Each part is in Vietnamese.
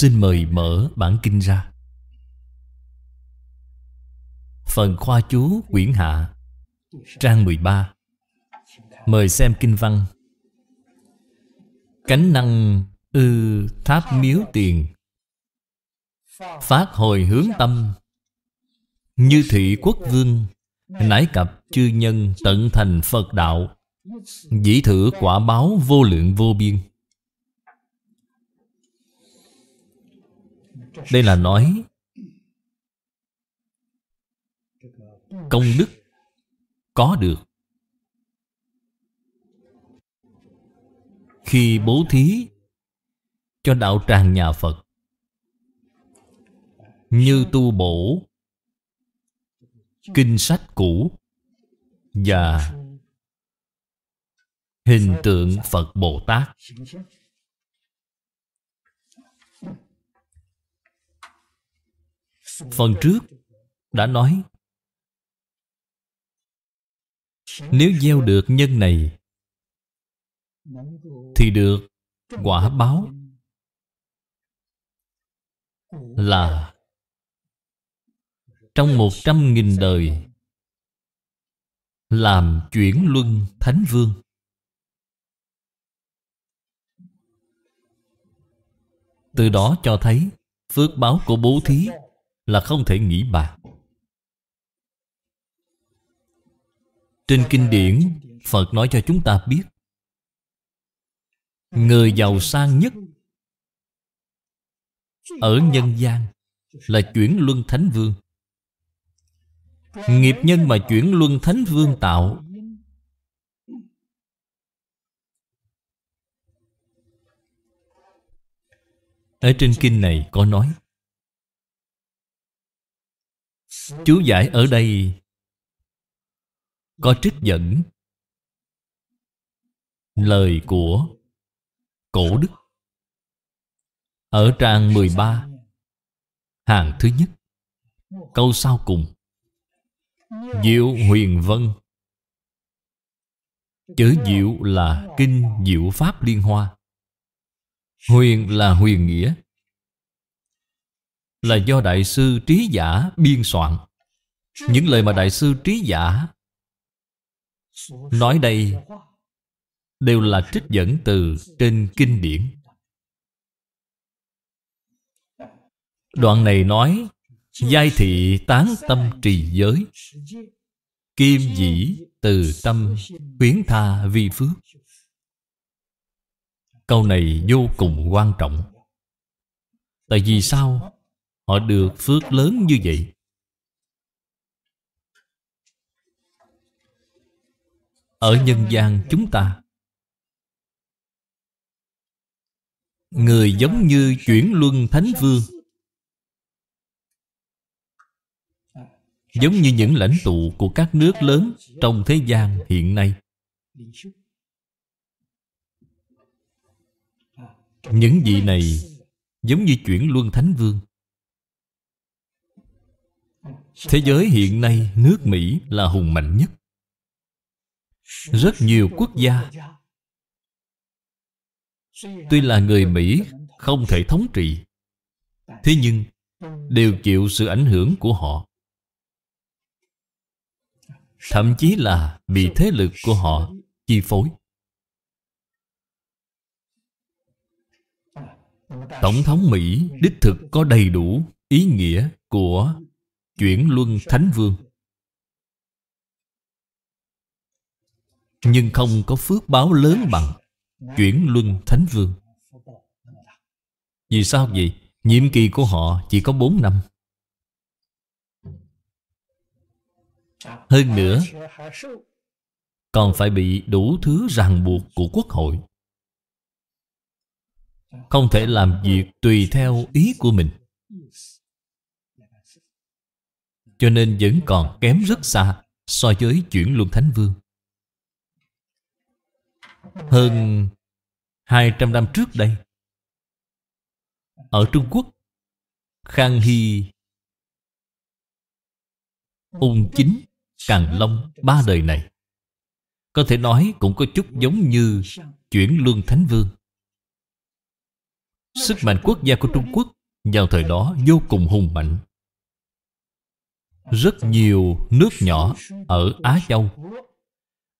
Xin mời mở bản kinh ra Phần khoa chú quyển hạ Trang 13 Mời xem kinh văn Cánh năng ư tháp miếu tiền Phát hồi hướng tâm Như thị quốc vương Nãi cặp chư nhân tận thành Phật đạo Dĩ thử quả báo vô lượng vô biên đây là nói công đức có được khi bố thí cho đạo tràng nhà Phật như tu bổ kinh sách cũ và hình tượng Phật Bồ Tát Phần trước đã nói Nếu gieo được nhân này Thì được quả báo Là Trong một trăm nghìn đời Làm chuyển luân thánh vương Từ đó cho thấy Phước báo của bố thí là không thể nghĩ bàn Trên kinh điển Phật nói cho chúng ta biết Người giàu sang nhất Ở nhân gian Là chuyển luân thánh vương Nghiệp nhân mà chuyển luân thánh vương tạo Ở trên kinh này có nói Chú giải ở đây Có trích dẫn Lời của Cổ Đức Ở trang 13 Hàng thứ nhất Câu sau cùng Diệu huyền vân Chữ diệu là kinh diệu pháp liên hoa Huyền là huyền nghĩa là do Đại sư Trí Giả biên soạn. Những lời mà Đại sư Trí Giả nói đây đều là trích dẫn từ trên kinh điển. Đoạn này nói Giai thị tán tâm trì giới Kim dĩ từ tâm khuyến tha vi phước Câu này vô cùng quan trọng Tại vì sao Họ được phước lớn như vậy Ở nhân gian chúng ta Người giống như chuyển luân thánh vương Giống như những lãnh tụ của các nước lớn Trong thế gian hiện nay Những vị này Giống như chuyển luân thánh vương Thế giới hiện nay nước Mỹ là hùng mạnh nhất Rất nhiều quốc gia Tuy là người Mỹ không thể thống trị Thế nhưng đều chịu sự ảnh hưởng của họ Thậm chí là bị thế lực của họ chi phối Tổng thống Mỹ đích thực có đầy đủ ý nghĩa của chuyển luân thánh vương nhưng không có phước báo lớn bằng chuyển luân thánh vương vì sao vậy nhiệm kỳ của họ chỉ có 4 năm hơn nữa còn phải bị đủ thứ ràng buộc của quốc hội không thể làm việc tùy theo ý của mình cho nên vẫn còn kém rất xa so với chuyển luân thánh vương. Hơn 200 năm trước đây, ở Trung Quốc, Khang Hy Ung Chính, Càng Long ba đời này có thể nói cũng có chút giống như chuyển luân thánh vương. Sức mạnh quốc gia của Trung Quốc vào thời đó vô cùng hùng mạnh rất nhiều nước nhỏ ở Á Châu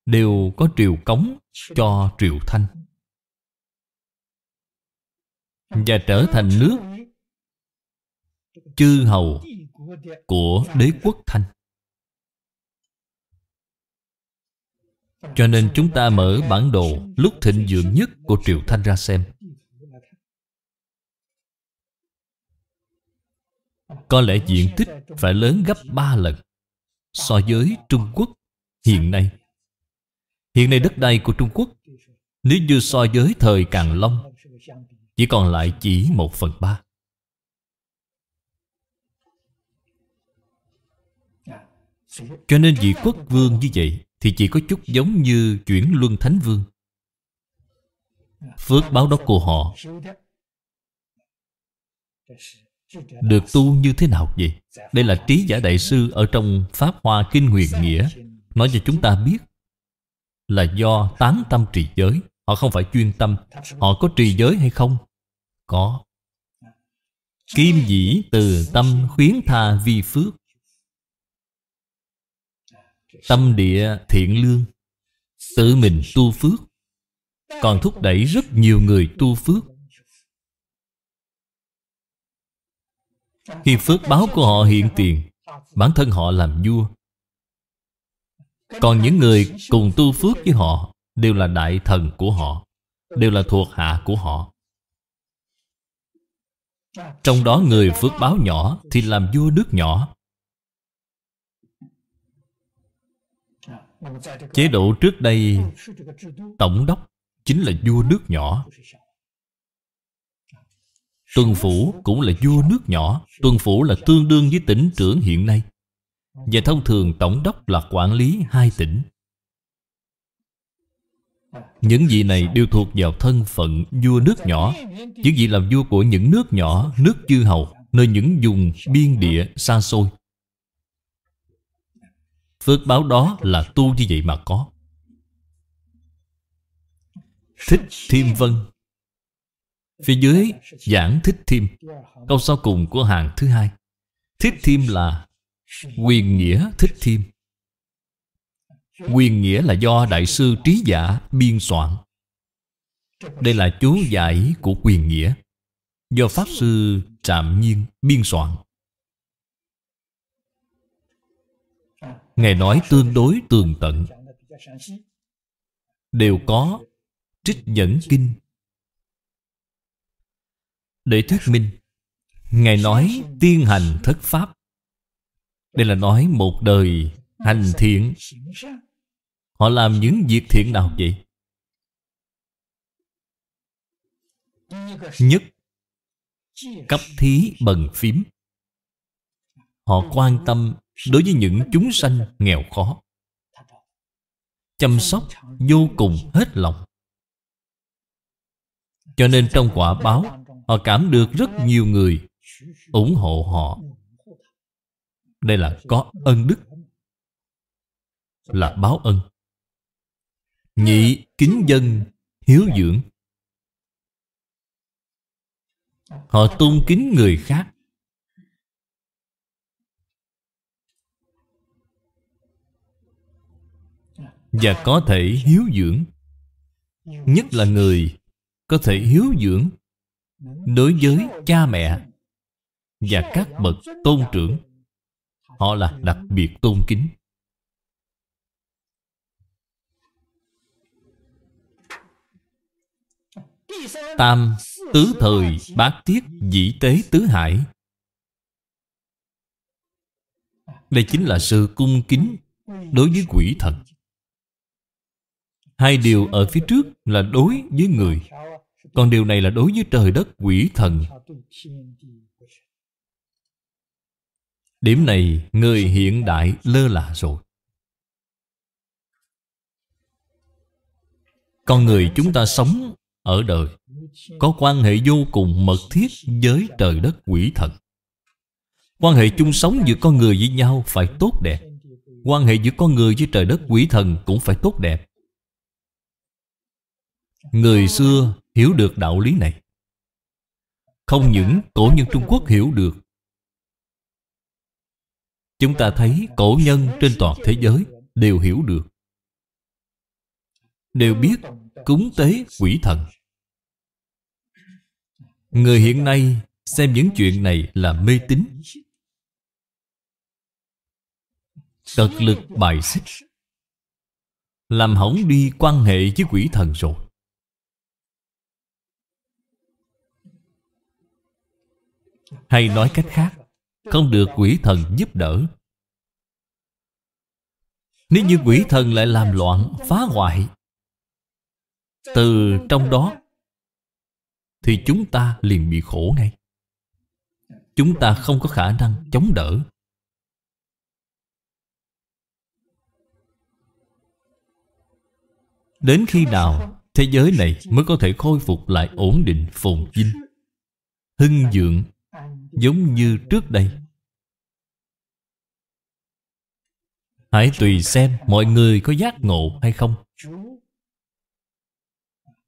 đều có triều cống cho triều thanh và trở thành nước chư hầu của đế quốc thanh cho nên chúng ta mở bản đồ lúc thịnh dưỡng nhất của triều thanh ra xem Có lẽ diện tích phải lớn gấp 3 lần So với Trung Quốc hiện nay Hiện nay đất đai của Trung Quốc Nếu như so với thời Càng Long Chỉ còn lại chỉ 1 phần 3 Cho nên vị quốc vương như vậy Thì chỉ có chút giống như chuyển luân thánh vương Phước báo đó của họ được tu như thế nào vậy đây là trí giả đại sư ở trong pháp hoa kinh huyền nghĩa nói cho chúng ta biết là do tán tâm trì giới họ không phải chuyên tâm họ có trì giới hay không có kim dĩ từ tâm khuyến tha vi phước tâm địa thiện lương tự mình tu phước còn thúc đẩy rất nhiều người tu phước Khi phước báo của họ hiện tiền Bản thân họ làm vua Còn những người cùng tu phước với họ Đều là đại thần của họ Đều là thuộc hạ của họ Trong đó người phước báo nhỏ Thì làm vua nước nhỏ Chế độ trước đây Tổng đốc Chính là vua nước nhỏ Tuần Phủ cũng là vua nước nhỏ Tuần Phủ là tương đương với tỉnh trưởng hiện nay Và thông thường tổng đốc là quản lý hai tỉnh những vị này đều thuộc vào thân phận vua nước nhỏ Những vị làm vua của những nước nhỏ, nước chư hầu Nơi những vùng biên địa xa xôi Phước báo đó là tu như vậy mà có Thích Thiêm Vân Phía dưới giảng thích thêm Câu sau cùng của hàng thứ hai Thích thiêm là Quyền nghĩa thích thiêm Quyền nghĩa là do Đại sư Trí Giả biên soạn Đây là chú giải của quyền nghĩa Do Pháp sư Trạm Nhiên biên soạn Ngài nói tương đối tường tận Đều có trích nhẫn kinh để thuyết minh Ngài nói tiên hành thất pháp Đây là nói một đời hành thiện Họ làm những việc thiện nào vậy? Nhất Cấp thí bần phím Họ quan tâm đối với những chúng sanh nghèo khó Chăm sóc vô cùng hết lòng Cho nên trong quả báo Họ cảm được rất nhiều người ủng hộ họ Đây là có ân đức Là báo ân Nhị kính dân hiếu dưỡng Họ tôn kính người khác Và có thể hiếu dưỡng Nhất là người có thể hiếu dưỡng đối với cha mẹ và các bậc tôn trưởng họ là đặc biệt tôn kính tam tứ thời bát tiết dĩ tế tứ hải đây chính là sự cung kính đối với quỷ thần hai điều ở phía trước là đối với người còn điều này là đối với trời đất quỷ thần Điểm này người hiện đại lơ là rồi Con người chúng ta sống ở đời Có quan hệ vô cùng mật thiết với trời đất quỷ thần Quan hệ chung sống giữa con người với nhau phải tốt đẹp Quan hệ giữa con người với trời đất quỷ thần cũng phải tốt đẹp Người xưa hiểu được đạo lý này. Không những cổ nhân Trung Quốc hiểu được Chúng ta thấy cổ nhân trên toàn thế giới đều hiểu được Đều biết cúng tế quỷ thần Người hiện nay xem những chuyện này là mê tín Tật lực bài xích Làm hỏng đi quan hệ với quỷ thần rồi Hay nói cách khác Không được quỷ thần giúp đỡ Nếu như quỷ thần lại làm loạn, phá hoại Từ trong đó Thì chúng ta liền bị khổ ngay Chúng ta không có khả năng chống đỡ Đến khi nào thế giới này mới có thể khôi phục lại ổn định phồn vinh Hưng dượng giống như trước đây hãy tùy xem mọi người có giác ngộ hay không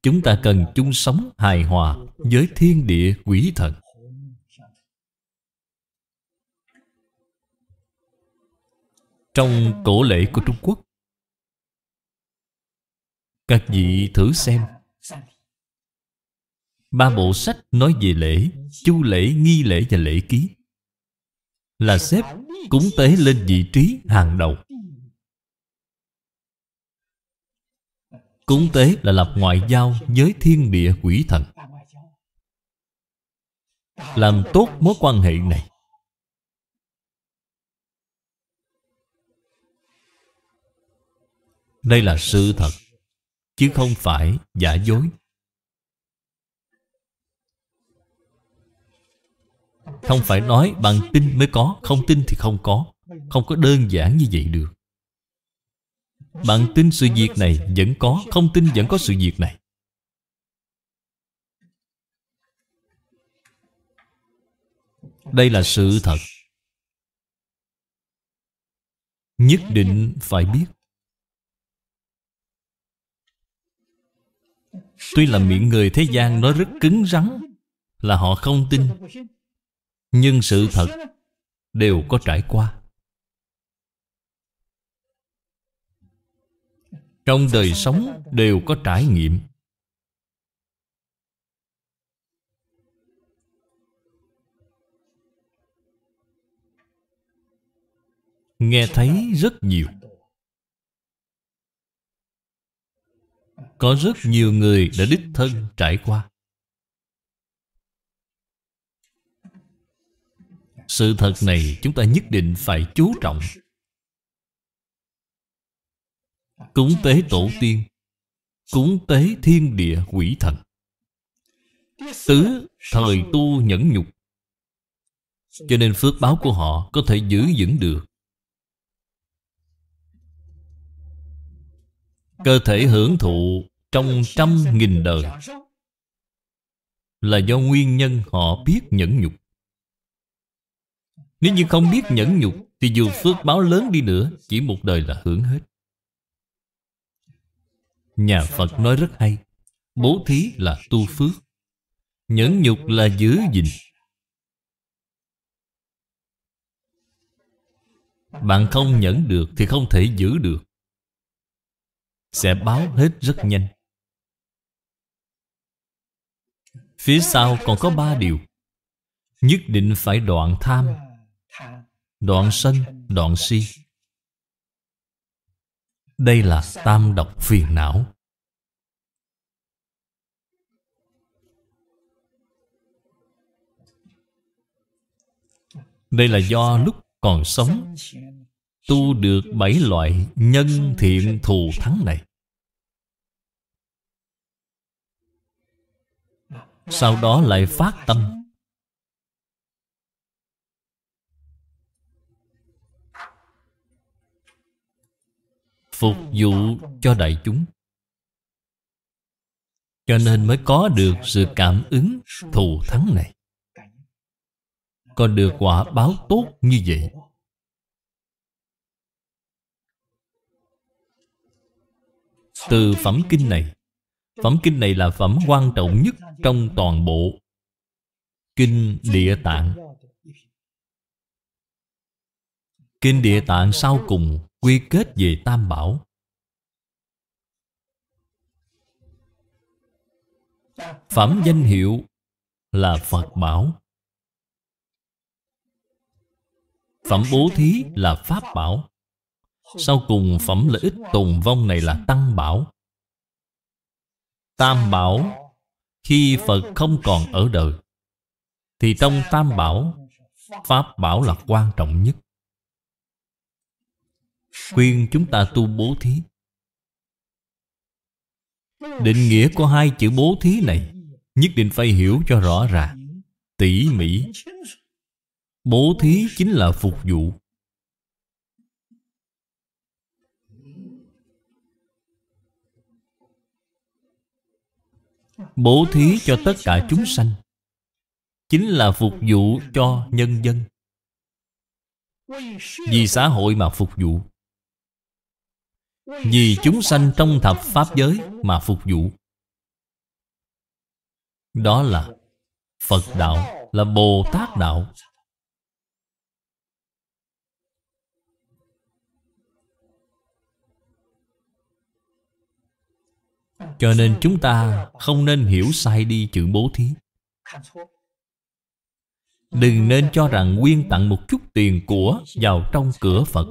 chúng ta cần chung sống hài hòa với thiên địa quỷ thần trong cổ lễ của trung quốc các vị thử xem Ba bộ sách nói về lễ Chu lễ, nghi lễ và lễ ký Là xếp cúng tế lên vị trí hàng đầu Cúng tế là lập ngoại giao với thiên địa quỷ thần Làm tốt mối quan hệ này Đây là sự thật Chứ không phải giả dối Không phải nói bằng tin mới có Không tin thì không có Không có đơn giản như vậy được Bạn tin sự việc này vẫn có Không tin vẫn có sự việc này Đây là sự thật Nhất định phải biết Tuy là miệng người thế gian nó rất cứng rắn Là họ không tin nhưng sự thật đều có trải qua trong đời sống đều có trải nghiệm nghe thấy rất nhiều có rất nhiều người đã đích thân trải qua Sự thật này chúng ta nhất định phải chú trọng Cúng tế tổ tiên Cúng tế thiên địa quỷ thần Tứ thời tu nhẫn nhục Cho nên phước báo của họ có thể giữ vững được Cơ thể hưởng thụ trong trăm nghìn đời Là do nguyên nhân họ biết nhẫn nhục nếu như không biết nhẫn nhục Thì dù phước báo lớn đi nữa Chỉ một đời là hưởng hết Nhà Phật nói rất hay Bố thí là tu phước Nhẫn nhục là giữ gìn Bạn không nhẫn được thì không thể giữ được Sẽ báo hết rất nhanh Phía sau còn có ba điều Nhất định phải đoạn tham đoạn sân, đoạn si. Đây là tam độc phiền não. Đây là do lúc còn sống Tu được bảy loại nhân thiện thù thắng này Sau đó lại phát tâm phục vụ cho đại chúng cho nên mới có được sự cảm ứng thù thắng này có được quả báo tốt như vậy từ phẩm kinh này phẩm kinh này là phẩm quan trọng nhất trong toàn bộ kinh địa tạng kinh địa tạng sau cùng quy kết về tam bảo phẩm danh hiệu là phật bảo phẩm bố thí là pháp bảo sau cùng phẩm lợi ích tồn vong này là tăng bảo tam bảo khi phật không còn ở đời thì trong tam bảo pháp bảo là quan trọng nhất khuyên chúng ta tu bố thí định nghĩa của hai chữ bố thí này nhất định phải hiểu cho rõ ràng tỉ mỉ bố thí chính là phục vụ bố thí cho tất cả chúng sanh chính là phục vụ cho nhân dân vì xã hội mà phục vụ vì chúng sanh trong thập Pháp giới mà phục vụ Đó là Phật Đạo Là Bồ Tát Đạo Cho nên chúng ta không nên hiểu sai đi chữ bố thí Đừng nên cho rằng quyên tặng một chút tiền của vào trong cửa Phật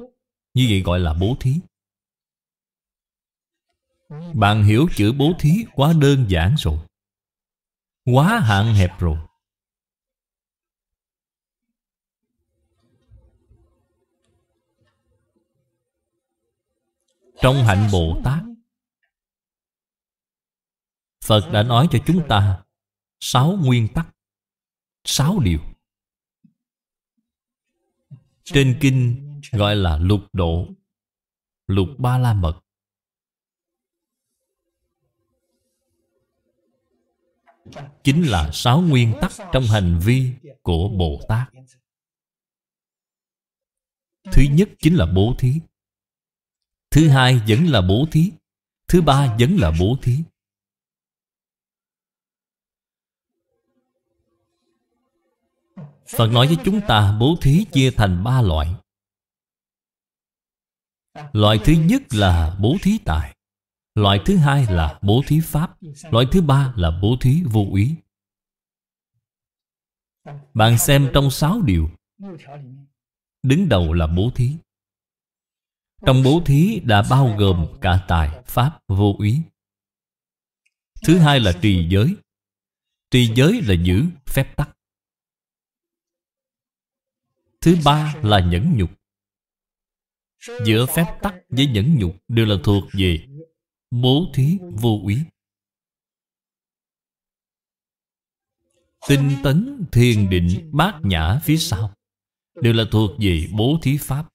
Như vậy gọi là bố thí bạn hiểu chữ bố thí quá đơn giản rồi Quá hạn hẹp rồi Trong hạnh Bồ Tát Phật đã nói cho chúng ta Sáu nguyên tắc Sáu điều Trên kinh gọi là lục độ Lục ba la mật chính là sáu nguyên tắc trong hành vi của bồ tát thứ nhất chính là bố thí thứ hai vẫn là bố thí thứ ba vẫn là bố thí phật nói với chúng ta bố thí chia thành ba loại loại thứ nhất là bố thí tài Loại thứ hai là bố thí pháp Loại thứ ba là bố thí vô ý Bạn xem trong sáu điều Đứng đầu là bố thí Trong bố thí đã bao gồm cả tài, pháp, vô ý Thứ hai là trì giới Trì giới là giữ phép tắc Thứ ba là nhẫn nhục Giữa phép tắc với nhẫn nhục đều là thuộc về Bố thí vô úy Tinh tấn, thiền định, bát nhã phía sau Đều là thuộc về bố thí pháp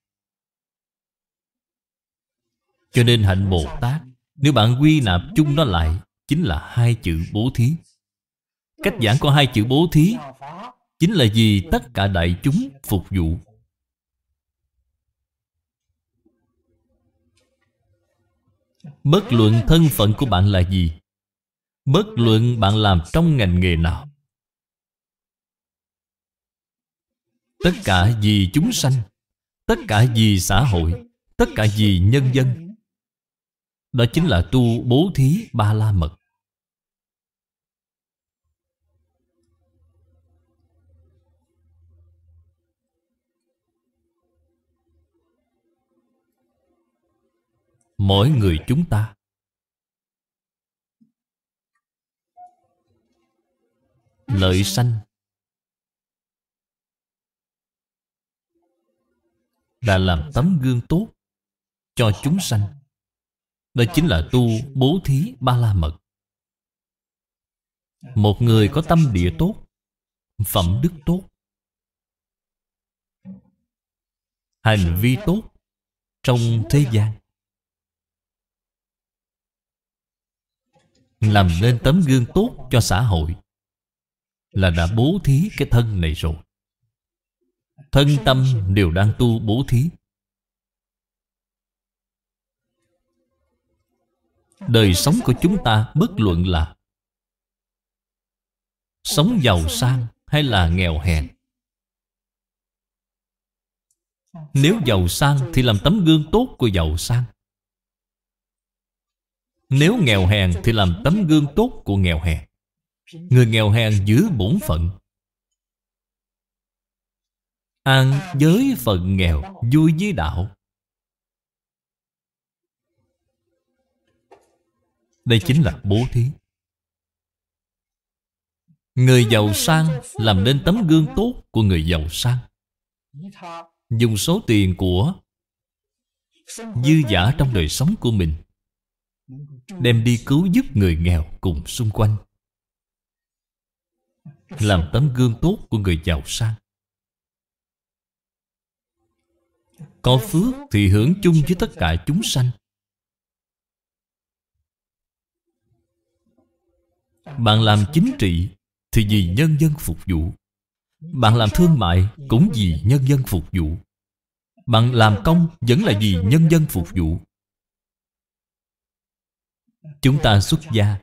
Cho nên hạnh Bồ Tát Nếu bạn quy nạp chung nó lại Chính là hai chữ bố thí Cách giảng của hai chữ bố thí Chính là vì tất cả đại chúng phục vụ Bất luận thân phận của bạn là gì Bất luận bạn làm trong ngành nghề nào Tất cả vì chúng sanh Tất cả vì xã hội Tất cả vì nhân dân Đó chính là tu bố thí ba la mật mỗi người chúng ta lợi sanh là làm tấm gương tốt cho chúng sanh đó chính là tu bố thí ba la mật một người có tâm địa tốt phẩm đức tốt hành vi tốt trong thế gian làm nên tấm gương tốt cho xã hội là đã bố thí cái thân này rồi thân tâm đều đang tu bố thí đời sống của chúng ta bất luận là sống giàu sang hay là nghèo hèn nếu giàu sang thì làm tấm gương tốt của giàu sang nếu nghèo hèn thì làm tấm gương tốt của nghèo hèn Người nghèo hèn giữ bổn phận An giới phận nghèo vui với đạo Đây chính là bố thí Người giàu sang làm nên tấm gương tốt của người giàu sang Dùng số tiền của Dư giả trong đời sống của mình đem đi cứu giúp người nghèo cùng xung quanh làm tấm gương tốt của người giàu sang có phước thì hưởng chung với tất cả chúng sanh bạn làm chính trị thì vì nhân dân phục vụ bạn làm thương mại cũng vì nhân dân phục vụ bạn làm công vẫn là vì nhân dân phục vụ chúng ta xuất gia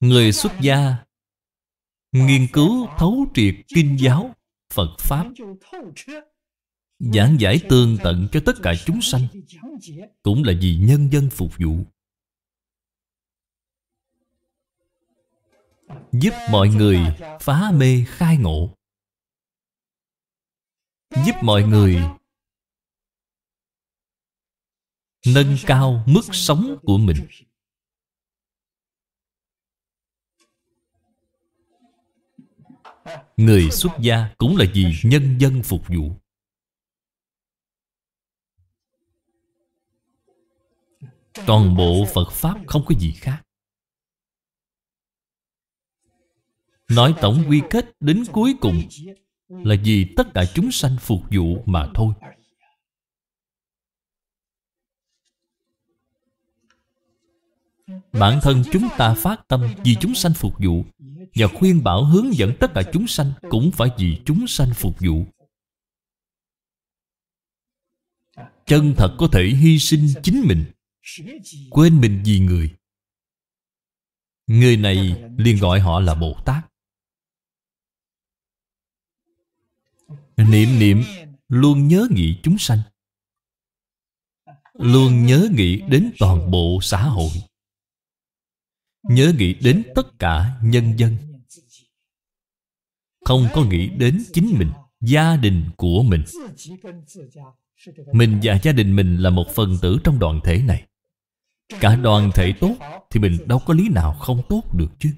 người xuất gia nghiên cứu thấu triệt kinh giáo phật pháp giảng giải tương tận cho tất cả chúng sanh cũng là vì nhân dân phục vụ giúp mọi người phá mê khai ngộ giúp mọi người nâng cao mức sống của mình Người xuất gia cũng là vì nhân dân phục vụ Toàn bộ Phật Pháp không có gì khác Nói tổng quy kết đến cuối cùng Là vì tất cả chúng sanh phục vụ mà thôi Bản thân chúng ta phát tâm vì chúng sanh phục vụ và khuyên bảo hướng dẫn tất cả chúng sanh Cũng phải vì chúng sanh phục vụ Chân thật có thể hy sinh chính mình Quên mình vì người Người này liền gọi họ là Bồ Tát Niệm niệm luôn nhớ nghĩ chúng sanh Luôn nhớ nghĩ đến toàn bộ xã hội Nhớ nghĩ đến tất cả nhân dân Không có nghĩ đến chính mình Gia đình của mình Mình và gia đình mình là một phần tử trong đoàn thể này Cả đoàn thể tốt Thì mình đâu có lý nào không tốt được chứ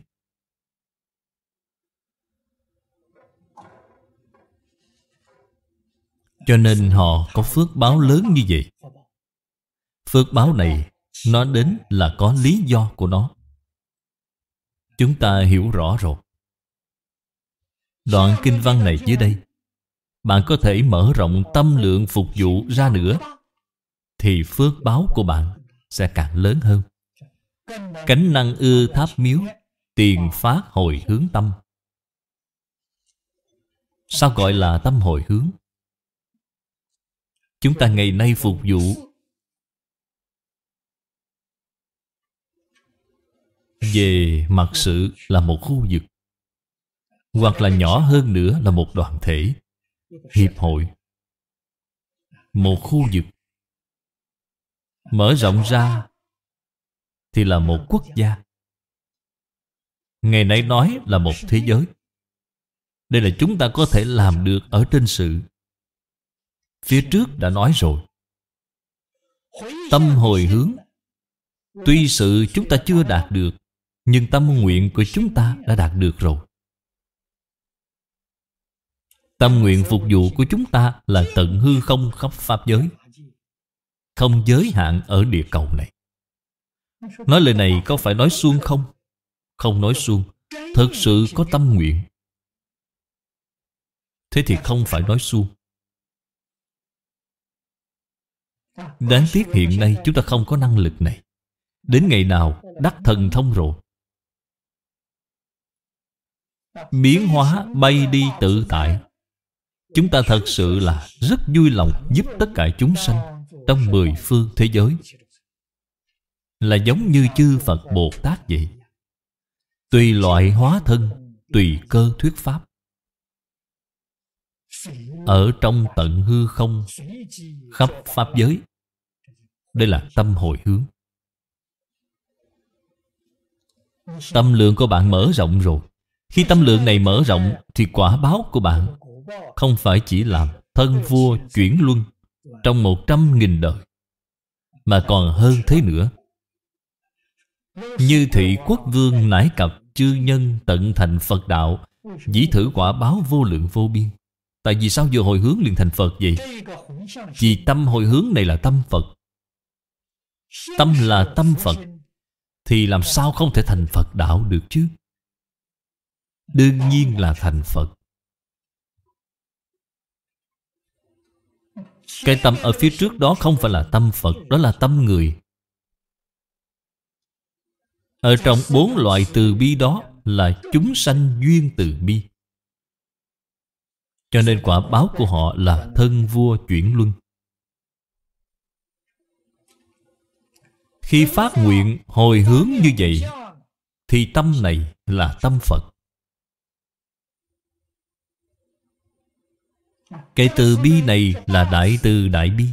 Cho nên họ có phước báo lớn như vậy Phước báo này Nó đến là có lý do của nó Chúng ta hiểu rõ rồi Đoạn kinh văn này dưới đây Bạn có thể mở rộng tâm lượng phục vụ ra nữa Thì phước báo của bạn sẽ càng lớn hơn Cánh năng ưa tháp miếu Tiền phát hồi hướng tâm Sao gọi là tâm hồi hướng? Chúng ta ngày nay phục vụ về mặt sự là một khu vực hoặc là nhỏ hơn nữa là một đoàn thể hiệp hội một khu vực mở rộng ra thì là một quốc gia ngày nay nói là một thế giới đây là chúng ta có thể làm được ở trên sự phía trước đã nói rồi tâm hồi hướng tuy sự chúng ta chưa đạt được nhưng tâm nguyện của chúng ta đã đạt được rồi Tâm nguyện phục vụ của chúng ta là tận hư không khắp Pháp giới Không giới hạn ở địa cầu này Nói lời này có phải nói suông không? Không nói suông Thật sự có tâm nguyện Thế thì không phải nói suông Đáng tiếc hiện nay chúng ta không có năng lực này Đến ngày nào đắc thần thông rồi biến hóa bay đi tự tại chúng ta thật sự là rất vui lòng giúp tất cả chúng sanh trong mười phương thế giới là giống như chư phật bồ tát vậy tùy loại hóa thân tùy cơ thuyết pháp ở trong tận hư không khắp pháp giới đây là tâm hồi hướng tâm lượng của bạn mở rộng rồi khi tâm lượng này mở rộng Thì quả báo của bạn Không phải chỉ làm thân vua chuyển luân Trong một trăm nghìn đời Mà còn hơn thế nữa Như thị quốc vương nải cập chư nhân tận thành Phật đạo Dĩ thử quả báo vô lượng vô biên Tại vì sao vừa hồi hướng liền thành Phật vậy? Vì tâm hồi hướng này là tâm Phật Tâm là tâm Phật Thì làm sao không thể thành Phật đạo được chứ? đương nhiên là thành phật cái tâm ở phía trước đó không phải là tâm phật đó là tâm người ở trong bốn loại từ bi đó là chúng sanh duyên từ bi cho nên quả báo của họ là thân vua chuyển luân khi phát nguyện hồi hướng như vậy thì tâm này là tâm phật Kệ từ bi này là đại từ đại bi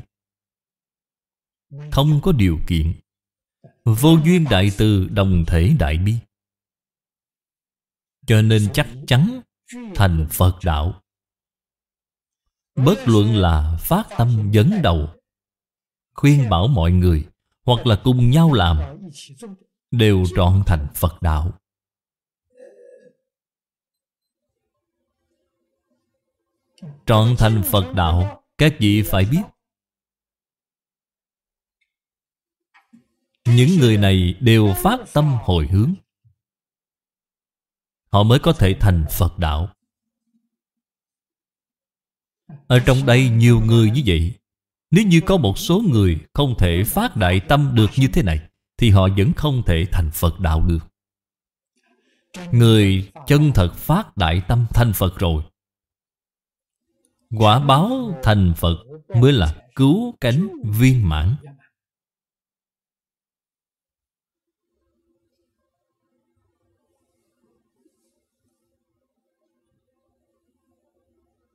Không có điều kiện Vô duyên đại từ đồng thể đại bi Cho nên chắc chắn thành Phật Đạo Bất luận là phát tâm vấn đầu Khuyên bảo mọi người Hoặc là cùng nhau làm Đều trọn thành Phật Đạo Trọn thành Phật Đạo Các vị phải biết Những người này đều phát tâm hồi hướng Họ mới có thể thành Phật Đạo Ở trong đây nhiều người như vậy Nếu như có một số người không thể phát đại tâm được như thế này Thì họ vẫn không thể thành Phật Đạo được Người chân thật phát đại tâm thành Phật rồi Quả báo thành Phật mới là cứu cánh viên mãn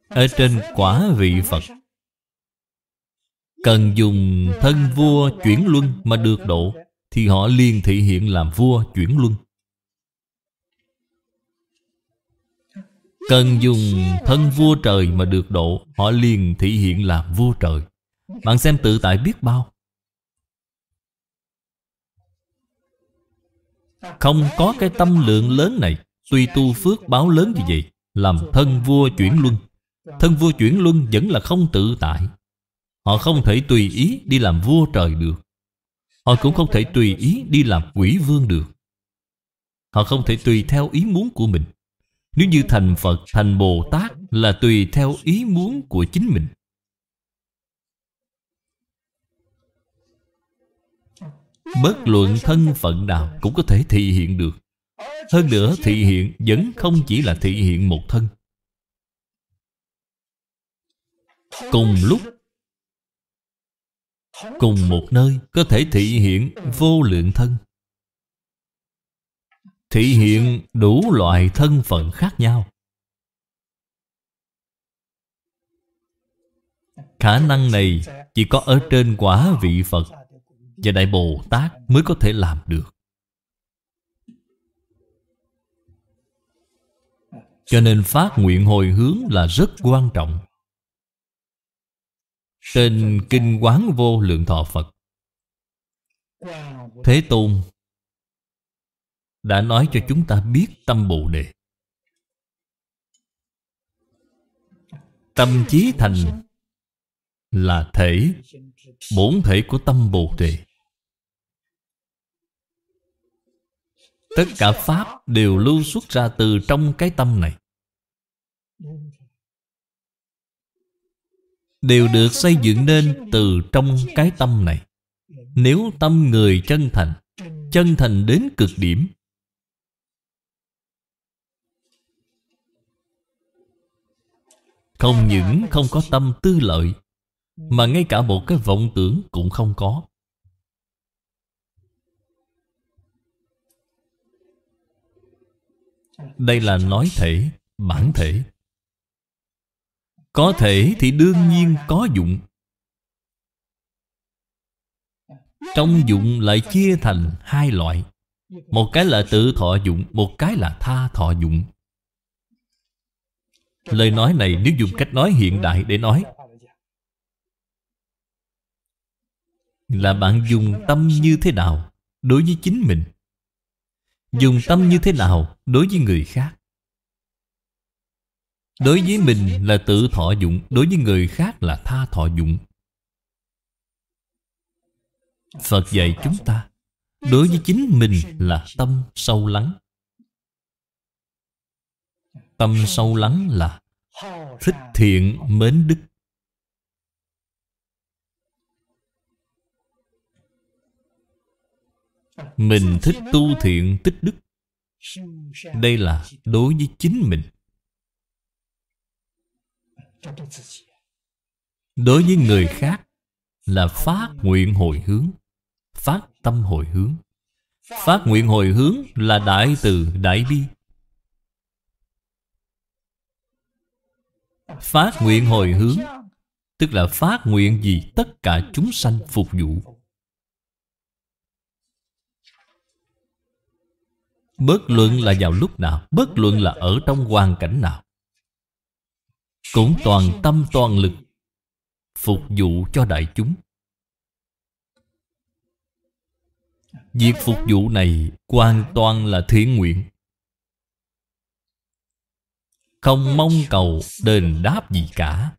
Ở trên quả vị Phật Cần dùng thân vua chuyển luân mà được độ Thì họ liền thị hiện làm vua chuyển luân Cần dùng thân vua trời mà được độ Họ liền thị hiện là vua trời Bạn xem tự tại biết bao Không có cái tâm lượng lớn này Tuy tu phước báo lớn như vậy Làm thân vua chuyển luân Thân vua chuyển luân vẫn là không tự tại Họ không thể tùy ý đi làm vua trời được Họ cũng không thể tùy ý đi làm quỷ vương được Họ không thể tùy theo ý muốn của mình nếu như thành Phật, thành Bồ Tát là tùy theo ý muốn của chính mình. Bất luận thân phận nào cũng có thể thị hiện được. Hơn nữa thị hiện vẫn không chỉ là thị hiện một thân. Cùng lúc Cùng một nơi có thể thị hiện vô lượng thân Thị hiện đủ loại thân phận khác nhau Khả năng này chỉ có ở trên quả vị Phật Và Đại Bồ Tát mới có thể làm được Cho nên phát nguyện hồi hướng là rất quan trọng Trên Kinh Quán Vô Lượng Thọ Phật Thế Tôn đã nói cho chúng ta biết tâm Bồ Đề. Tâm chí thành là thể, bổn thể của tâm Bồ Đề. Tất cả Pháp đều lưu xuất ra từ trong cái tâm này. Đều được xây dựng nên từ trong cái tâm này. Nếu tâm người chân thành, chân thành đến cực điểm, Không những không có tâm tư lợi Mà ngay cả một cái vọng tưởng cũng không có Đây là nói thể, bản thể Có thể thì đương nhiên có dụng Trong dụng lại chia thành hai loại Một cái là tự thọ dụng Một cái là tha thọ dụng Lời nói này nếu dùng cách nói hiện đại để nói Là bạn dùng tâm như thế nào Đối với chính mình Dùng tâm như thế nào Đối với người khác Đối với mình là tự thọ dụng Đối với người khác là tha thọ dụng Phật dạy chúng ta Đối với chính mình là tâm sâu lắng Tâm sâu lắng là thích thiện mến đức. Mình thích tu thiện tích đức. Đây là đối với chính mình. Đối với người khác là phát nguyện hồi hướng, phát tâm hồi hướng. Phát nguyện hồi hướng là đại từ đại bi Phát nguyện hồi hướng Tức là phát nguyện vì tất cả chúng sanh phục vụ Bất luận là vào lúc nào Bất luận là ở trong hoàn cảnh nào Cũng toàn tâm toàn lực Phục vụ cho đại chúng Việc phục vụ này hoàn toàn là thiện nguyện không mong cầu đền đáp gì cả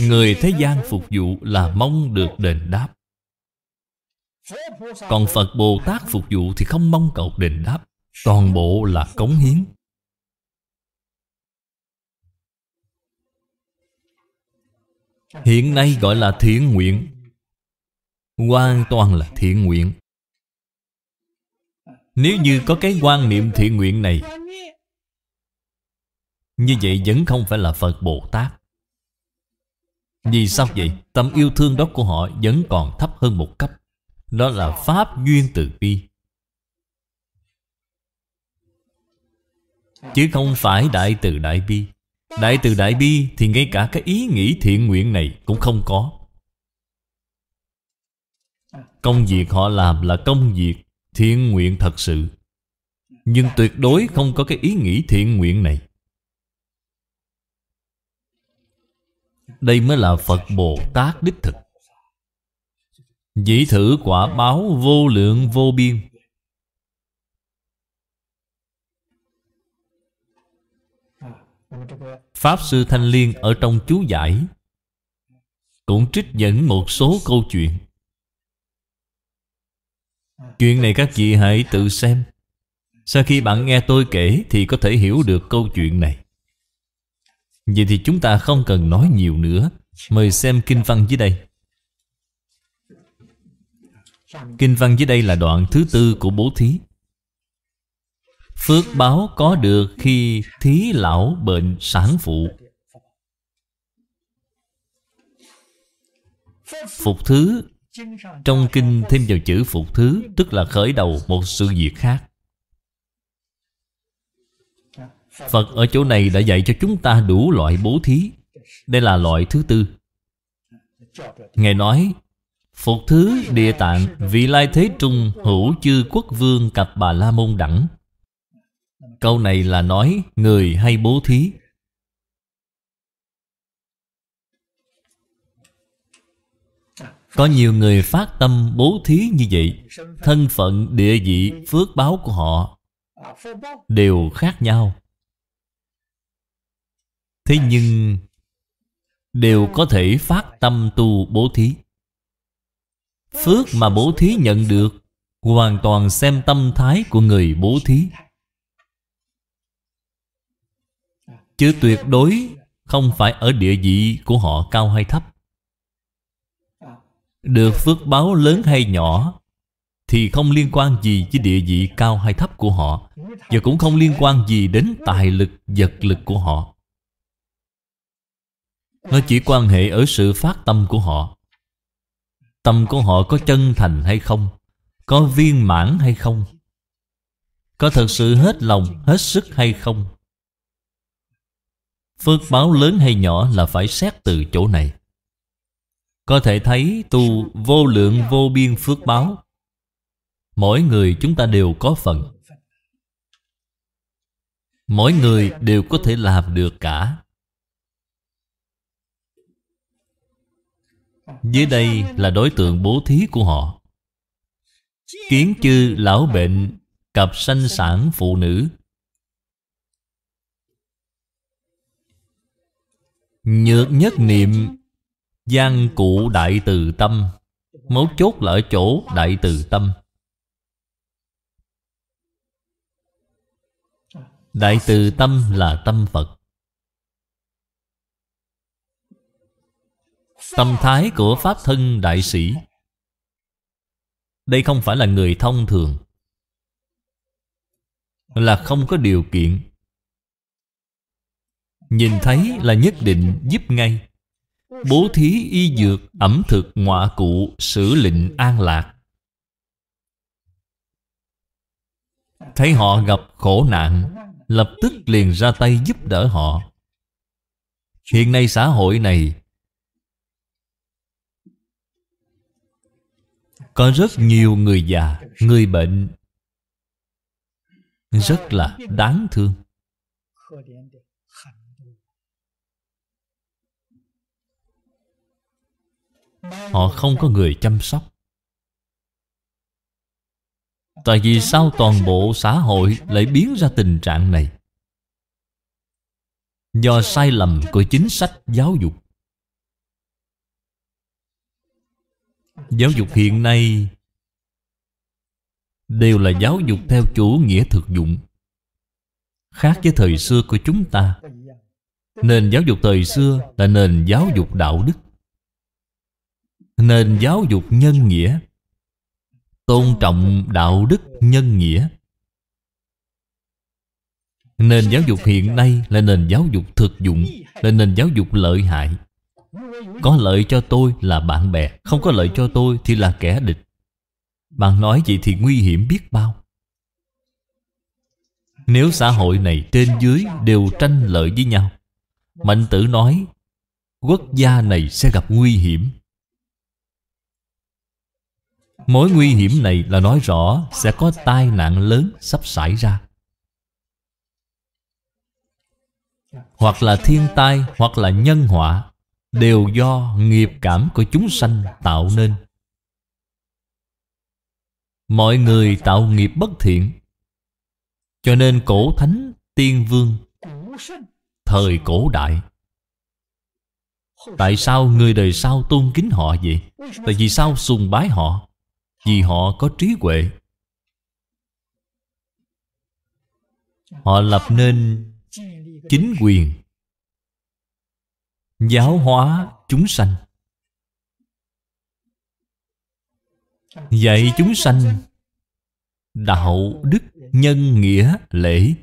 Người thế gian phục vụ là mong được đền đáp Còn Phật Bồ Tát phục vụ thì không mong cầu đền đáp Toàn bộ là cống hiến Hiện nay gọi là thiện nguyện Hoàn toàn là thiện nguyện nếu như có cái quan niệm thiện nguyện này Như vậy vẫn không phải là Phật Bồ Tát Vì sao vậy? Tầm yêu thương đó của họ vẫn còn thấp hơn một cấp Đó là Pháp Duyên Từ Bi Chứ không phải Đại Từ Đại Bi Đại Từ Đại Bi thì ngay cả cái ý nghĩ thiện nguyện này cũng không có Công việc họ làm là công việc thiện nguyện thật sự nhưng tuyệt đối không có cái ý nghĩ thiện nguyện này đây mới là phật bồ tát đích thực dĩ thử quả báo vô lượng vô biên Pháp Sư Thanh Liên ở trong chú giải Cũng trích dẫn một số câu chuyện Chuyện này các vị hãy tự xem Sau khi bạn nghe tôi kể Thì có thể hiểu được câu chuyện này Vậy thì chúng ta không cần nói nhiều nữa Mời xem kinh văn dưới đây Kinh văn dưới đây là đoạn thứ tư của bố thí Phước báo có được khi thí lão bệnh sản phụ Phục thứ trong kinh thêm vào chữ phục thứ Tức là khởi đầu một sự việc khác Phật ở chỗ này đã dạy cho chúng ta đủ loại bố thí Đây là loại thứ tư Ngài nói Phục thứ địa tạng Vị lai thế trung hữu chư quốc vương Cặp bà la môn đẳng Câu này là nói người hay bố thí Có nhiều người phát tâm bố thí như vậy Thân phận, địa vị, phước báo của họ Đều khác nhau Thế nhưng Đều có thể phát tâm tu bố thí Phước mà bố thí nhận được Hoàn toàn xem tâm thái của người bố thí Chứ tuyệt đối không phải ở địa vị của họ cao hay thấp được phước báo lớn hay nhỏ Thì không liên quan gì với địa vị cao hay thấp của họ Và cũng không liên quan gì đến tài lực, vật lực của họ Nó chỉ quan hệ ở sự phát tâm của họ Tâm của họ có chân thành hay không Có viên mãn hay không Có thật sự hết lòng, hết sức hay không Phước báo lớn hay nhỏ là phải xét từ chỗ này có thể thấy tu vô lượng vô biên phước báo Mỗi người chúng ta đều có phần Mỗi người đều có thể làm được cả Dưới đây là đối tượng bố thí của họ Kiến chư lão bệnh Cặp sanh sản phụ nữ Nhược nhất niệm gian cụ đại từ tâm Mấu chốt là ở chỗ đại từ tâm Đại từ tâm là tâm Phật Tâm thái của Pháp thân đại sĩ Đây không phải là người thông thường Là không có điều kiện Nhìn thấy là nhất định giúp ngay bố thí y dược ẩm thực ngọa cụ sử lịnh an lạc thấy họ gặp khổ nạn lập tức liền ra tay giúp đỡ họ hiện nay xã hội này có rất nhiều người già người bệnh rất là đáng thương họ không có người chăm sóc tại vì sao toàn bộ xã hội lại biến ra tình trạng này do sai lầm của chính sách giáo dục giáo dục hiện nay đều là giáo dục theo chủ nghĩa thực dụng khác với thời xưa của chúng ta nền giáo dục thời xưa là nền giáo dục đạo đức nên giáo dục nhân nghĩa Tôn trọng đạo đức nhân nghĩa Nền giáo dục hiện nay là nền giáo dục thực dụng Là nền giáo dục lợi hại Có lợi cho tôi là bạn bè Không có lợi cho tôi thì là kẻ địch Bạn nói vậy thì nguy hiểm biết bao Nếu xã hội này trên dưới đều tranh lợi với nhau Mạnh tử nói Quốc gia này sẽ gặp nguy hiểm Mối nguy hiểm này là nói rõ Sẽ có tai nạn lớn sắp xảy ra Hoặc là thiên tai Hoặc là nhân họa Đều do nghiệp cảm của chúng sanh tạo nên Mọi người tạo nghiệp bất thiện Cho nên cổ thánh tiên vương Thời cổ đại Tại sao người đời sau tôn kính họ vậy? Tại vì sao sùng bái họ? vì họ có trí huệ họ lập nên chính quyền giáo hóa chúng sanh dạy chúng sanh đạo đức nhân nghĩa lễ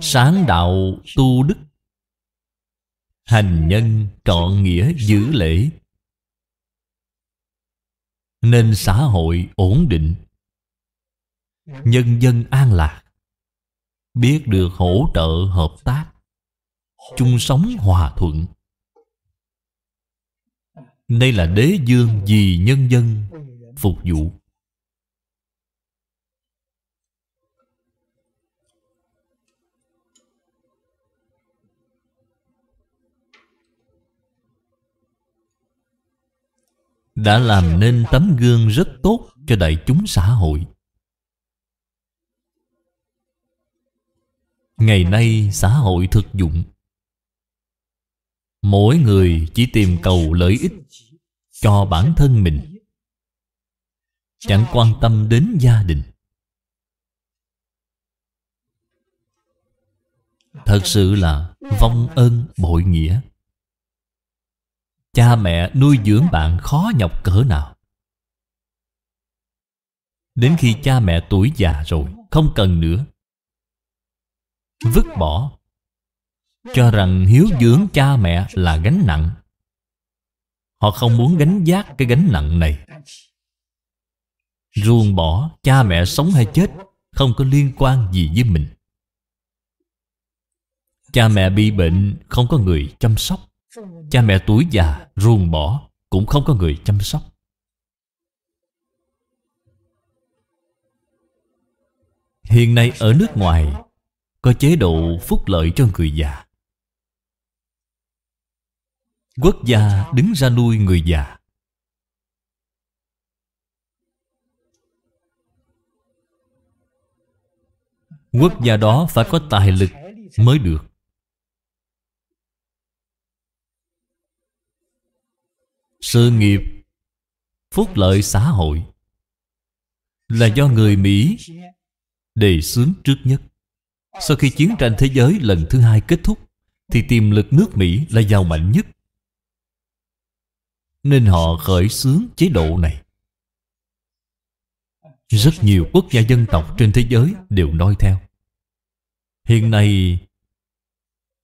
sáng đạo tu đức Hành nhân trọn nghĩa giữ lễ Nên xã hội ổn định Nhân dân an lạc Biết được hỗ trợ hợp tác chung sống hòa thuận đây là đế dương vì nhân dân phục vụ đã làm nên tấm gương rất tốt cho đại chúng xã hội ngày nay xã hội thực dụng mỗi người chỉ tìm cầu lợi ích cho bản thân mình chẳng quan tâm đến gia đình thật sự là vong ơn bội nghĩa Cha mẹ nuôi dưỡng bạn khó nhọc cỡ nào Đến khi cha mẹ tuổi già rồi Không cần nữa Vứt bỏ Cho rằng hiếu dưỡng cha mẹ là gánh nặng Họ không muốn gánh giác cái gánh nặng này Ruồng bỏ cha mẹ sống hay chết Không có liên quan gì với mình Cha mẹ bị bệnh không có người chăm sóc Cha mẹ tuổi già ruồng bỏ Cũng không có người chăm sóc Hiện nay ở nước ngoài Có chế độ phúc lợi cho người già Quốc gia đứng ra nuôi người già Quốc gia đó phải có tài lực mới được Sự nghiệp Phúc lợi xã hội Là do người Mỹ Đề xướng trước nhất Sau khi chiến tranh thế giới lần thứ hai kết thúc Thì tiềm lực nước Mỹ là giàu mạnh nhất Nên họ khởi xướng chế độ này Rất nhiều quốc gia dân tộc trên thế giới đều nói theo Hiện nay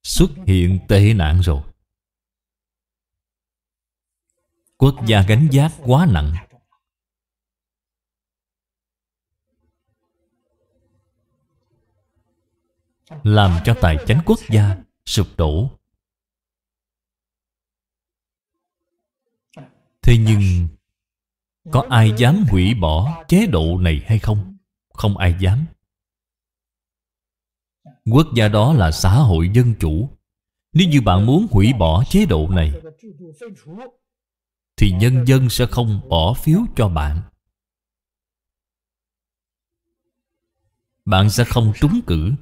xuất hiện tệ nạn rồi Quốc gia gánh giác quá nặng Làm cho tài chánh quốc gia sụp đổ Thế nhưng Có ai dám hủy bỏ chế độ này hay không? Không ai dám Quốc gia đó là xã hội dân chủ Nếu như bạn muốn hủy bỏ chế độ này thì nhân dân sẽ không bỏ phiếu cho bạn bạn sẽ không trúng cử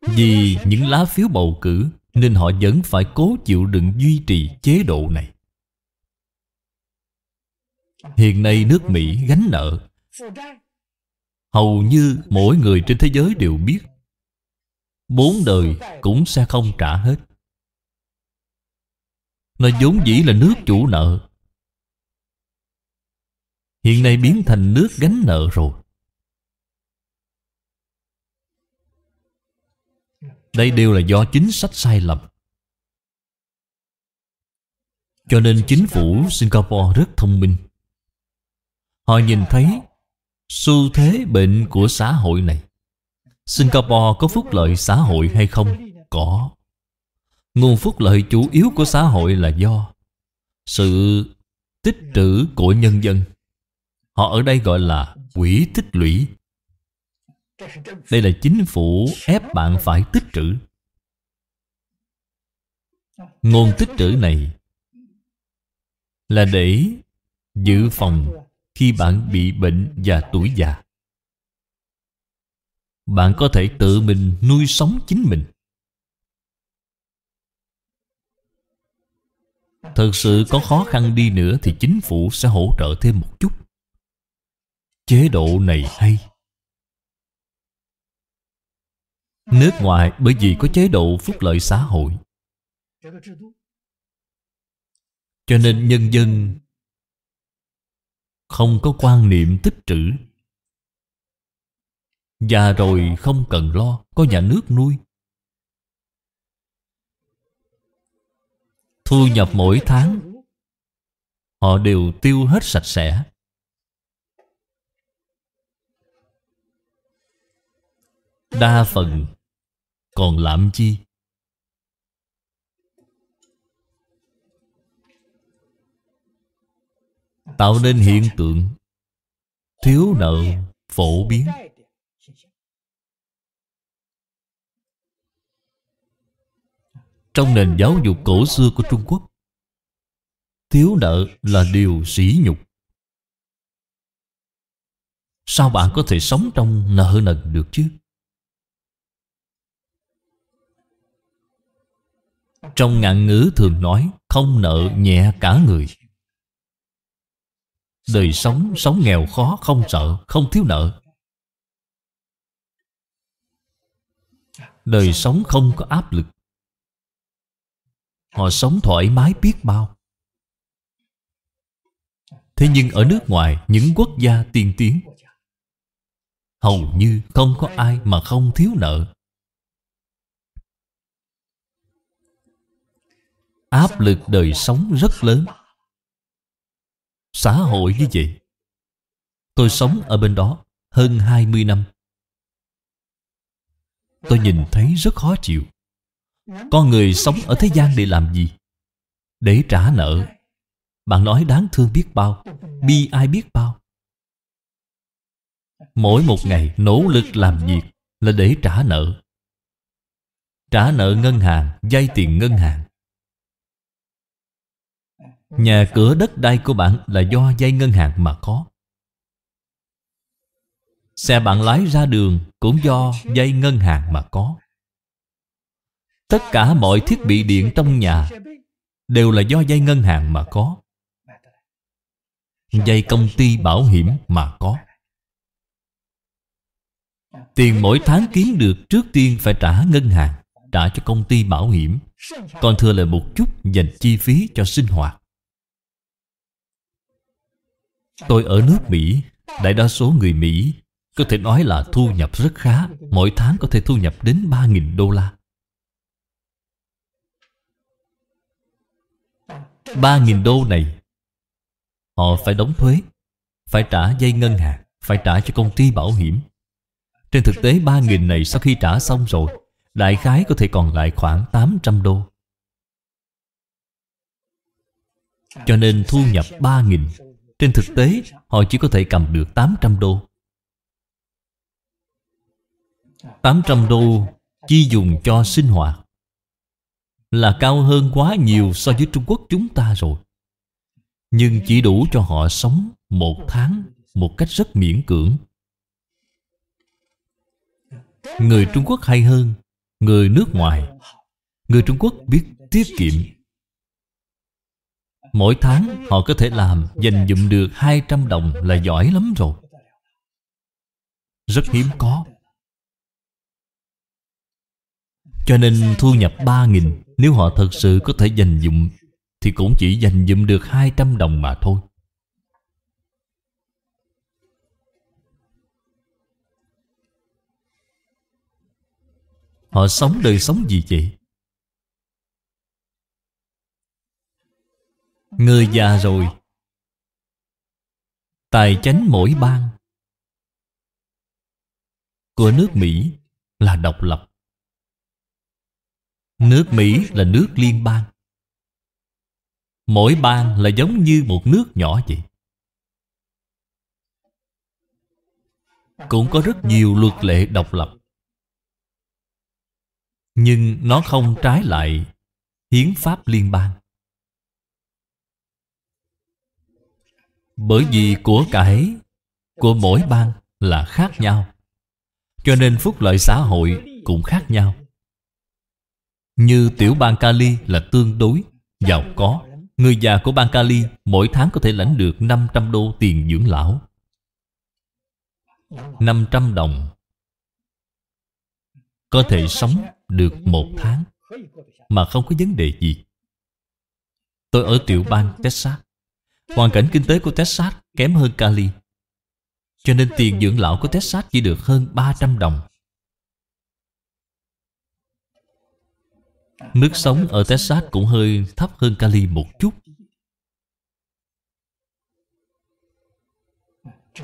vì những lá phiếu bầu cử nên họ vẫn phải cố chịu đựng duy trì chế độ này hiện nay nước mỹ gánh nợ hầu như mỗi người trên thế giới đều biết bốn đời cũng sẽ không trả hết nó vốn dĩ là nước chủ nợ Hiện nay biến thành nước gánh nợ rồi Đây đều là do chính sách sai lầm Cho nên chính phủ Singapore rất thông minh Họ nhìn thấy xu thế bệnh của xã hội này Singapore có phúc lợi xã hội hay không? Có Nguồn phúc lợi chủ yếu của xã hội là do Sự tích trữ của nhân dân Họ ở đây gọi là quỹ tích lũy Đây là chính phủ ép bạn phải tích trữ Nguồn tích trữ này Là để dự phòng khi bạn bị bệnh và tuổi già Bạn có thể tự mình nuôi sống chính mình thật sự có khó khăn đi nữa thì chính phủ sẽ hỗ trợ thêm một chút. Chế độ này hay. Nước ngoài bởi vì có chế độ phúc lợi xã hội. Cho nên nhân dân không có quan niệm tích trữ. Già rồi không cần lo, có nhà nước nuôi. Thu nhập mỗi tháng Họ đều tiêu hết sạch sẽ Đa phần Còn làm chi Tạo nên hiện tượng Thiếu nợ phổ biến Trong nền giáo dục cổ xưa của Trung Quốc Thiếu nợ là điều sỉ nhục Sao bạn có thể sống trong nợ nần được chứ? Trong ngạn ngữ thường nói Không nợ nhẹ cả người Đời sống, sống nghèo khó, không sợ, không thiếu nợ Đời sống không có áp lực họ sống thoải mái biết bao thế nhưng ở nước ngoài những quốc gia tiên tiến hầu như không có ai mà không thiếu nợ áp lực đời sống rất lớn xã hội như vậy tôi sống ở bên đó hơn 20 năm tôi nhìn thấy rất khó chịu con người sống ở thế gian để làm gì? Để trả nợ Bạn nói đáng thương biết bao Bi ai biết bao Mỗi một ngày nỗ lực làm việc Là để trả nợ Trả nợ ngân hàng Vay tiền ngân hàng Nhà cửa đất đai của bạn Là do vay ngân hàng mà có Xe bạn lái ra đường Cũng do vay ngân hàng mà có Tất cả mọi thiết bị điện trong nhà Đều là do dây ngân hàng mà có Dây công ty bảo hiểm mà có Tiền mỗi tháng kiếm được trước tiên phải trả ngân hàng Trả cho công ty bảo hiểm Còn thừa lại một chút dành chi phí cho sinh hoạt Tôi ở nước Mỹ Đại đa số người Mỹ Có thể nói là thu nhập rất khá Mỗi tháng có thể thu nhập đến 3.000 đô la 3.000 đô này Họ phải đóng thuế Phải trả dây ngân hàng Phải trả cho công ty bảo hiểm Trên thực tế 3.000 này sau khi trả xong rồi Đại khái có thể còn lại khoảng 800 đô Cho nên thu nhập 3.000 Trên thực tế họ chỉ có thể cầm được 800 đô 800 đô chi dùng cho sinh hoạt là cao hơn quá nhiều so với Trung Quốc chúng ta rồi. Nhưng chỉ đủ cho họ sống một tháng một cách rất miễn cưỡng. Người Trung Quốc hay hơn người nước ngoài. Người Trung Quốc biết tiết kiệm. Mỗi tháng họ có thể làm dành dụm được 200 đồng là giỏi lắm rồi. Rất hiếm có. Cho nên thu nhập 3.000 nếu họ thật sự có thể dành dụm Thì cũng chỉ dành dụm được 200 đồng mà thôi Họ sống đời sống gì vậy? Người già rồi Tài chánh mỗi bang Của nước Mỹ là độc lập Nước Mỹ là nước liên bang Mỗi bang là giống như một nước nhỏ vậy Cũng có rất nhiều luật lệ độc lập Nhưng nó không trái lại Hiến pháp liên bang Bởi vì của cải của mỗi bang là khác nhau Cho nên phúc lợi xã hội cũng khác nhau như tiểu bang Kali là tương đối Giàu có Người già của bang Kali mỗi tháng có thể lãnh được 500 đô tiền dưỡng lão 500 đồng Có thể sống được một tháng Mà không có vấn đề gì Tôi ở tiểu bang Texas Hoàn cảnh kinh tế của Texas kém hơn Cali Cho nên tiền dưỡng lão của Texas chỉ được hơn 300 đồng Nước sống ở Texas cũng hơi thấp hơn Cali một chút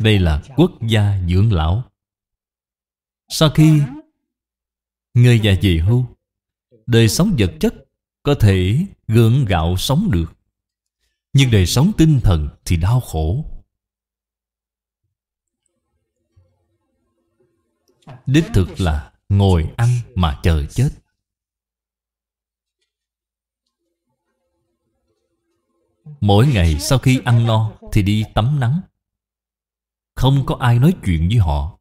Đây là quốc gia dưỡng lão Sau khi Người già về hưu Đời sống vật chất Có thể gượng gạo sống được Nhưng đời sống tinh thần thì đau khổ Đích thực là ngồi ăn mà chờ chết Mỗi ngày sau khi ăn no Thì đi tắm nắng Không có ai nói chuyện với họ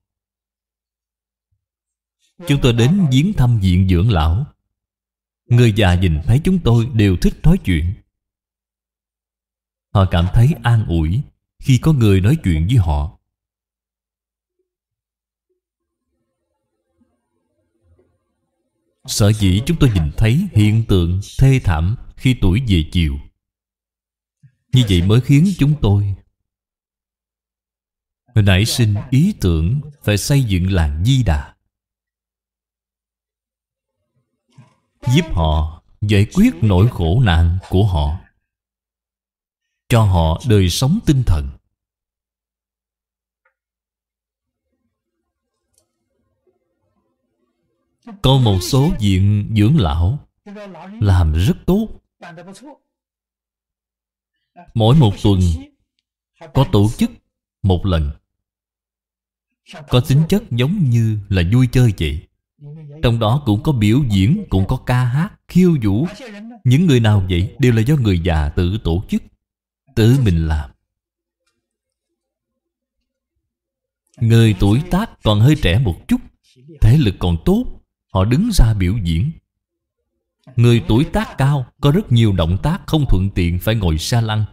Chúng tôi đến viếng thăm viện dưỡng lão Người già nhìn thấy chúng tôi đều thích nói chuyện Họ cảm thấy an ủi Khi có người nói chuyện với họ Sở dĩ chúng tôi nhìn thấy hiện tượng thê thảm khi tuổi về chiều như vậy mới khiến chúng tôi Nảy sinh ý tưởng Phải xây dựng làng Di Đà Giúp họ giải quyết nỗi khổ nạn của họ Cho họ đời sống tinh thần Có một số diện dưỡng lão Làm rất tốt Mỗi một tuần Có tổ chức một lần Có tính chất giống như là vui chơi vậy Trong đó cũng có biểu diễn Cũng có ca hát, khiêu vũ Những người nào vậy Đều là do người già tự tổ chức Tự mình làm Người tuổi tác còn hơi trẻ một chút Thể lực còn tốt Họ đứng ra biểu diễn Người tuổi tác cao có rất nhiều động tác không thuận tiện phải ngồi xa lăng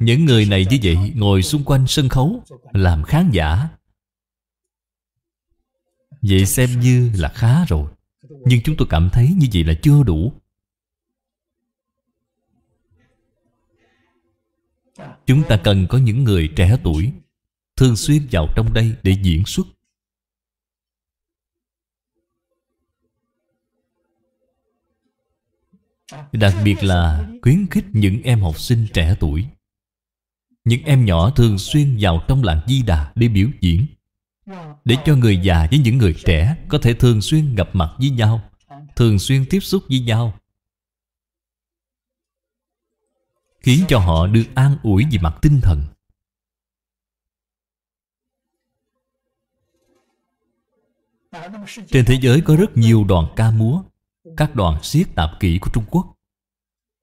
Những người này như vậy ngồi xung quanh sân khấu Làm khán giả Vậy xem như là khá rồi Nhưng chúng tôi cảm thấy như vậy là chưa đủ Chúng ta cần có những người trẻ tuổi Thường xuyên vào trong đây để diễn xuất Đặc biệt là khuyến khích những em học sinh trẻ tuổi Những em nhỏ thường xuyên vào trong làng Di Đà để biểu diễn Để cho người già với những người trẻ Có thể thường xuyên gặp mặt với nhau Thường xuyên tiếp xúc với nhau Khiến cho họ được an ủi về mặt tinh thần Trên thế giới có rất nhiều đoàn ca múa các đoàn siết tạp kỹ của Trung Quốc.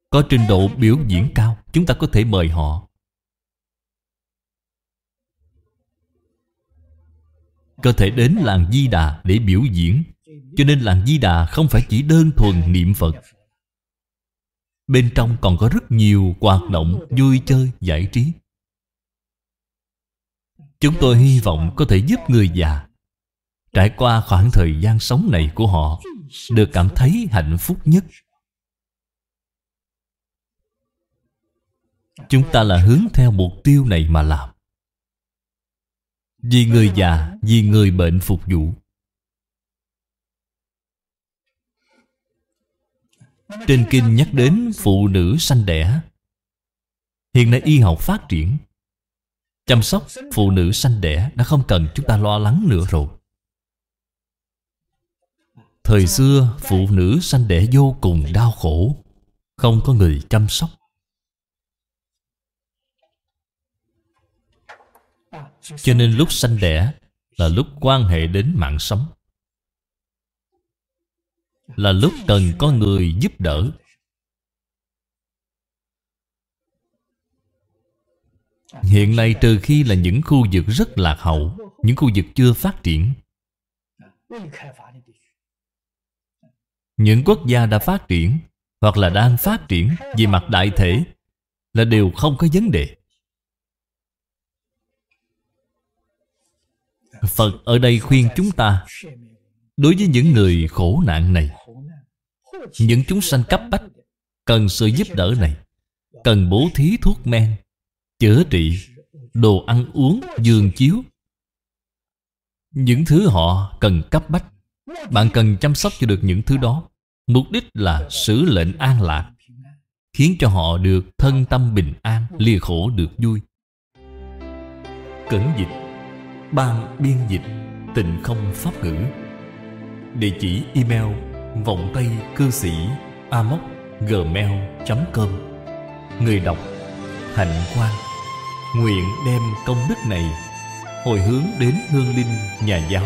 Có trình độ biểu diễn cao, chúng ta có thể mời họ. Có thể đến làng Di Đà để biểu diễn. Cho nên làng Di Đà không phải chỉ đơn thuần niệm Phật. Bên trong còn có rất nhiều hoạt động vui chơi, giải trí. Chúng tôi hy vọng có thể giúp người già trải qua khoảng thời gian sống này của họ được cảm thấy hạnh phúc nhất chúng ta là hướng theo mục tiêu này mà làm vì người già vì người bệnh phục vụ trên kinh nhắc đến phụ nữ sanh đẻ hiện nay y học phát triển chăm sóc phụ nữ sanh đẻ đã không cần chúng ta lo lắng nữa rồi Thời xưa phụ nữ sanh đẻ vô cùng đau khổ Không có người chăm sóc Cho nên lúc sanh đẻ Là lúc quan hệ đến mạng sống Là lúc cần có người giúp đỡ Hiện nay trừ khi là những khu vực rất lạc hậu Những khu vực chưa phát triển những quốc gia đã phát triển hoặc là đang phát triển về mặt đại thể là đều không có vấn đề. Phật ở đây khuyên chúng ta đối với những người khổ nạn này những chúng sanh cấp bách cần sự giúp đỡ này cần bố thí thuốc men chữa trị đồ ăn uống giường chiếu những thứ họ cần cấp bách bạn cần chăm sóc cho được những thứ đó Mục đích là xử lệnh an lạc Khiến cho họ được thân tâm bình an Lìa khổ được vui Cẩn dịch Ban biên dịch tình không pháp ngữ Địa chỉ email Vọng tay cư sĩ amoc gmail.com Người đọc Hạnh quan Nguyện đem công đức này Hồi hướng đến hương linh nhà giáo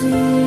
see